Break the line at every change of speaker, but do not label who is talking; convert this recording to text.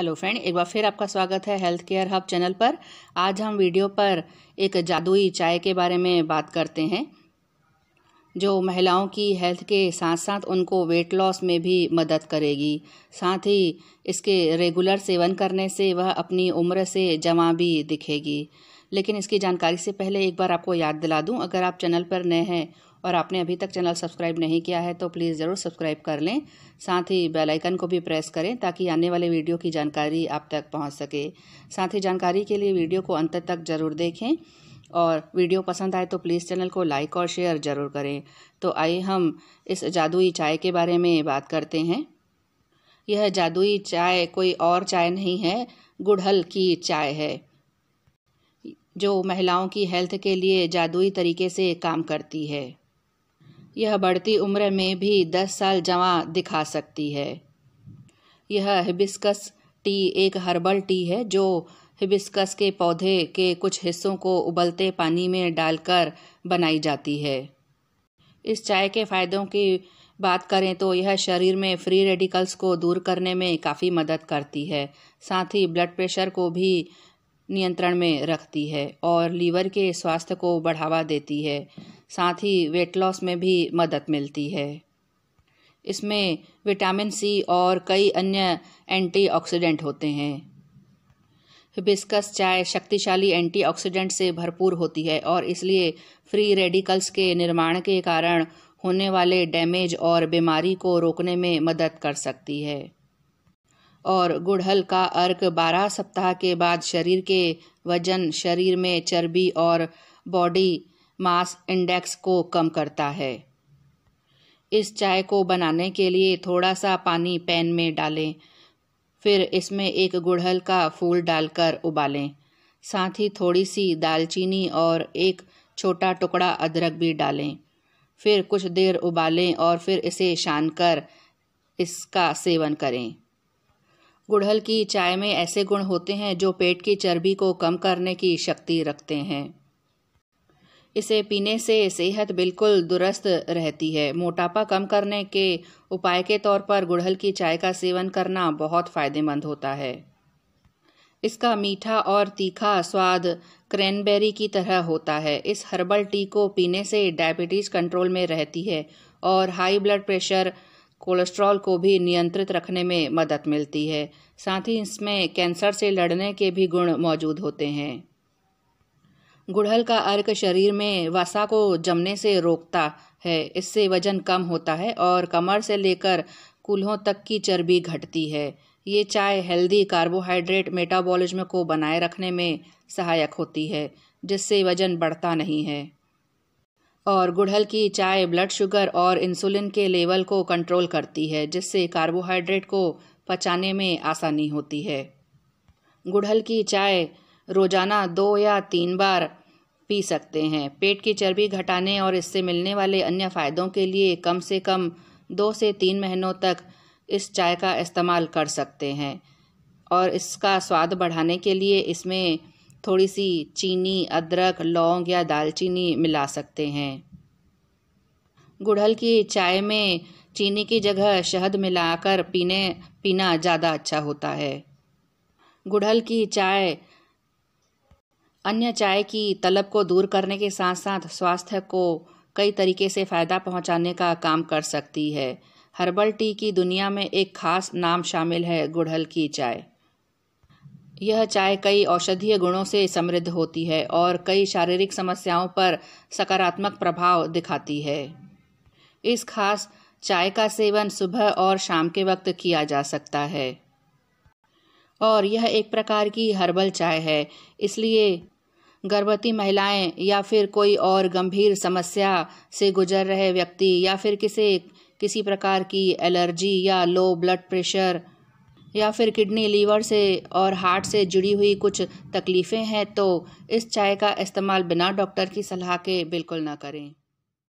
hello friend एक बार फिर आपका स्वागत है हेल्थ केयर हब चैनल पर आज हम वीडियो पर एक जादुई चाय के बारे में बात करते हैं जो महिलाओं की हेल्थ के साथ साथ उनको वेट लॉस में भी मदद करेगी साथ ही इसके रेगुलर सेवन करने से वह अपनी उम्र से जमा भी दिखेगी लेकिन इसकी जानकारी से पहले एक बार आपको याद दिला दूं अगर आप चैनल पर नए हैं और आपने अभी तक चैनल सब्सक्राइब नहीं किया है तो प्लीज़ ज़रूर सब्सक्राइब कर लें साथ ही बेल आइकन को भी प्रेस करें ताकि आने वाले वीडियो की जानकारी आप तक पहुंच सके साथ ही जानकारी के लिए वीडियो को अंत तक ज़रूर देखें और वीडियो पसंद आए तो प्लीज़ चैनल को लाइक और शेयर ज़रूर करें तो आइए हम इस जादुई चाय के बारे में बात करते हैं यह जादुई चाय कोई और चाय नहीं है गुड़हल की चाय है जो महिलाओं की हेल्थ के लिए जादुई तरीके से काम करती है यह बढ़ती उम्र में भी 10 साल जमा दिखा सकती है यह हिबिस्कस टी एक हर्बल टी है जो हिबिस्कस के पौधे के कुछ हिस्सों को उबलते पानी में डालकर बनाई जाती है इस चाय के फ़ायदों की बात करें तो यह शरीर में फ्री रेडिकल्स को दूर करने में काफ़ी मदद करती है साथ ही ब्लड प्रेशर को भी नियंत्रण में रखती है और लीवर के स्वास्थ्य को बढ़ावा देती है साथ ही वेट लॉस में भी मदद मिलती है इसमें विटामिन सी और कई अन्य एंटीऑक्सीडेंट होते हैं हिबिस्कस चाय शक्तिशाली एंटीऑक्सीडेंट से भरपूर होती है और इसलिए फ्री रेडिकल्स के निर्माण के कारण होने वाले डैमेज और बीमारी को रोकने में मदद कर सकती है और गुड़हल का अर्क 12 सप्ताह के बाद शरीर के वजन शरीर में चर्बी और बॉडी मास इंडेक्स को कम करता है इस चाय को बनाने के लिए थोड़ा सा पानी पैन में डालें फिर इसमें एक गुड़हल का फूल डालकर उबालें साथ ही थोड़ी सी दालचीनी और एक छोटा टुकड़ा अदरक भी डालें फिर कुछ देर उबालें और फिर इसे छान कर इसका सेवन करें गुड़हल की चाय में ऐसे गुण होते हैं जो पेट की चर्बी को कम करने की शक्ति रखते हैं इसे पीने से सेहत बिल्कुल दुरुस्त रहती है मोटापा कम करने के उपाय के तौर पर गुड़हल की चाय का सेवन करना बहुत फ़ायदेमंद होता है इसका मीठा और तीखा स्वाद क्रैनबेरी की तरह होता है इस हर्बल टी को पीने से डायबिटीज़ कंट्रोल में रहती है और हाई ब्लड प्रेशर कोलेस्ट्रॉल को भी नियंत्रित रखने में मदद मिलती है साथ ही इसमें कैंसर से लड़ने के भी गुण मौजूद होते हैं गुड़हल का अर्क शरीर में वसा को जमने से रोकता है इससे वजन कम होता है और कमर से लेकर कूल्हों तक की चर्बी घटती है ये चाय हेल्दी कार्बोहाइड्रेट मेटाबॉलिज्म को बनाए रखने में सहायक होती है जिससे वजन बढ़ता नहीं है और गुड़हल की चाय ब्लड शुगर और इंसुलिन के लेवल को कंट्रोल करती है जिससे कार्बोहाइड्रेट को पचाने में आसानी होती है गुड़हल की चाय रोज़ाना दो या तीन बार पी सकते हैं पेट की चर्बी घटाने और इससे मिलने वाले अन्य फ़ायदों के लिए कम से कम दो से तीन महीनों तक इस चाय का इस्तेमाल कर सकते हैं और इसका स्वाद बढ़ाने के लिए इसमें थोड़ी सी चीनी अदरक लौंग या दालचीनी मिला सकते हैं गुड़हल की चाय में चीनी की जगह शहद मिलाकर पीने पीना ज़्यादा अच्छा होता है गुड़हल की चाय अन्य चाय की तलब को दूर करने के साथ साथ स्वास्थ्य को कई तरीके से फ़ायदा पहुंचाने का काम कर सकती है हर्बल टी की दुनिया में एक खास नाम शामिल है गुड़हल की चाय यह चाय कई औषधीय गुणों से समृद्ध होती है और कई शारीरिक समस्याओं पर सकारात्मक प्रभाव दिखाती है इस खास चाय का सेवन सुबह और शाम के वक्त किया जा सकता है और यह एक प्रकार की हर्बल चाय है इसलिए गर्भवती महिलाएं या फिर कोई और गंभीर समस्या से गुजर रहे व्यक्ति या फिर किसी किसी प्रकार की एलर्जी या लो ब्लड प्रेशर या फिर किडनी लीवर से और हार्ट से जुड़ी हुई कुछ तकलीफ़ें हैं तो इस चाय का इस्तेमाल बिना डॉक्टर की सलाह के बिल्कुल ना करें